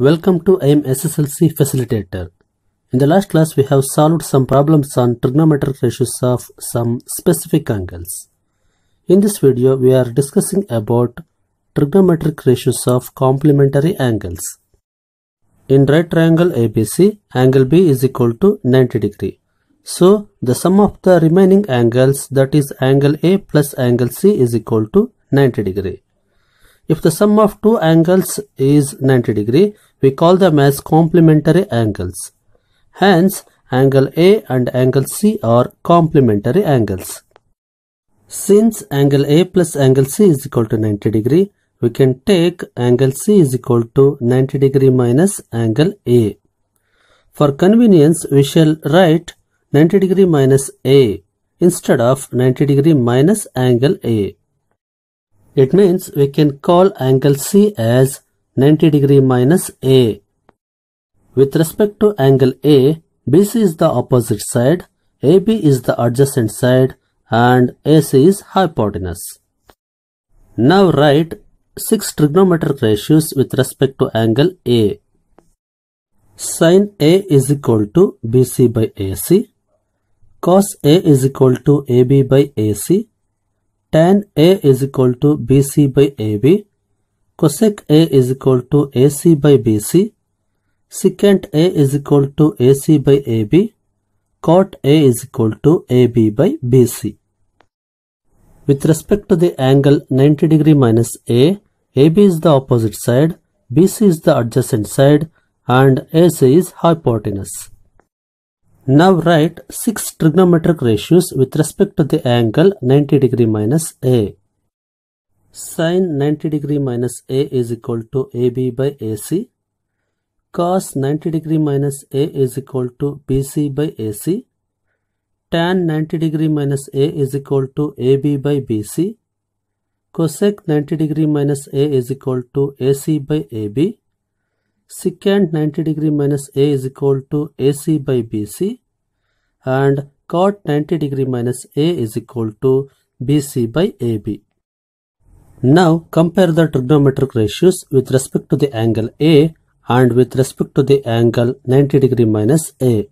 Welcome to AIM SSLC Facilitator. In the last class we have solved some problems on trigonometric ratios of some specific angles. In this video we are discussing about trigonometric ratios of complementary angles. In right triangle ABC, angle B is equal to 90 degree. So the sum of the remaining angles that is angle A plus angle C is equal to 90 degree. If the sum of two angles is 90 degree, we call them as complementary angles. Hence, angle A and angle C are complementary angles. Since angle A plus angle C is equal to 90 degree, we can take angle C is equal to 90 degree minus angle A. For convenience, we shall write 90 degree minus A instead of 90 degree minus angle A. It means we can call angle C as 90 degree minus A. With respect to angle A, BC is the opposite side, AB is the adjacent side and AC is hypotenuse. Now write 6 trigonometric ratios with respect to angle A. Sin A is equal to BC by AC, cos A is equal to AB by AC, tan A is equal to BC by AB, cosec A is equal to AC by BC, secant A is equal to AC by AB, cot A is equal to AB by BC. With respect to the angle 90 degree minus A, AB is the opposite side, BC is the adjacent side and AC is hypotenuse. Now write 6 trigonometric ratios with respect to the angle 90 degree minus A. Sine 90 degree minus A is equal to AB by AC. Cos 90 degree minus A is equal to BC by AC. Tan 90 degree minus A is equal to AB by BC. Cosec 90 degree minus A is equal to AC by AB secant 90 degree minus A is equal to AC by BC and cot 90 degree minus A is equal to BC by AB. Now compare the trigonometric ratios with respect to the angle A and with respect to the angle 90 degree minus A.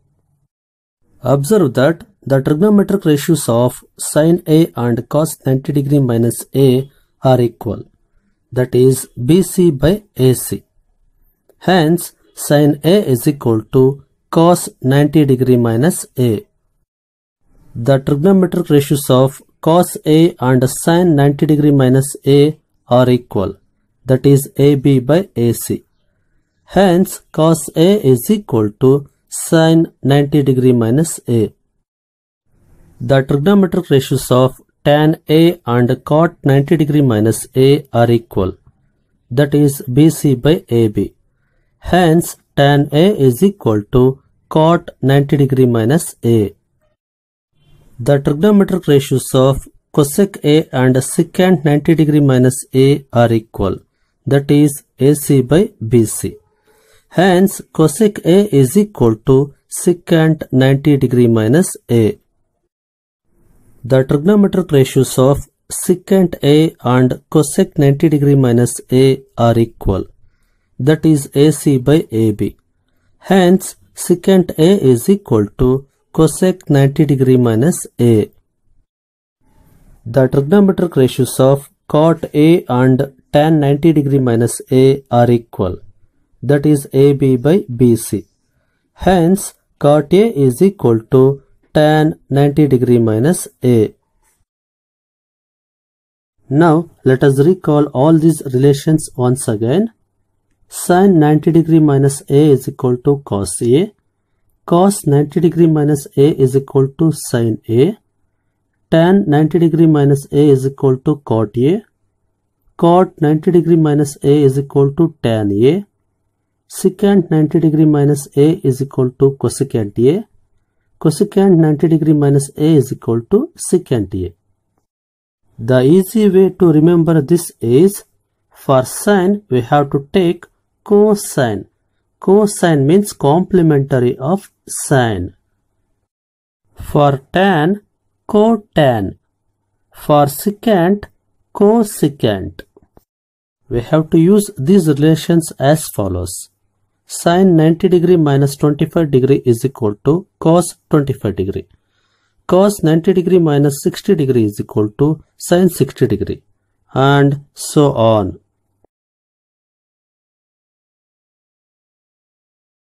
Observe that the trigonometric ratios of sine A and cos 90 degree minus A are equal that is BC by AC. Hence sine A is equal to cos 90 degree minus a. The trigonometric ratios of cos a and sin 90 degree minus a are equal that is AB by AC. Hence cos a is equal to sin 90 degree minus a. The trigonometric ratios of tan a and cot 90 degree minus a are equal that is BC by AB. Hence tan A is equal to cot 90 degree minus A. The trigonometric ratios of cosec A and secant 90 degree minus A are equal, that is AC by BC. Hence, cosec A is equal to secant 90 degree minus A. The trigonometric ratios of secant A and cosec 90 degree minus A are equal that is AC by AB. Hence, secant A is equal to cosec 90 degree minus A. The trigonometric ratios of cot A and tan 90 degree minus A are equal. That is AB by BC. Hence, cot A is equal to tan 90 degree minus A. Now, let us recall all these relations once again sin 90 degree minus a is equal to cos a. Cos 90 degree minus a is equal to sin a. Tan 90 degree minus a is equal to cot a. Cot 90 degree minus a is equal to tan a. Secant 90 degree minus a is equal to cosecant a. Cosecant 90 degree minus a is equal to secant a. The easy way to remember this is for sine we have to take cosine. Cosine means complementary of sine. For tan, cotan. For secant, cosecant. We have to use these relations as follows. Sine 90 degree minus 25 degree is equal to cos 25 degree. Cos 90 degree minus 60 degree is equal to sine 60 degree. And so on.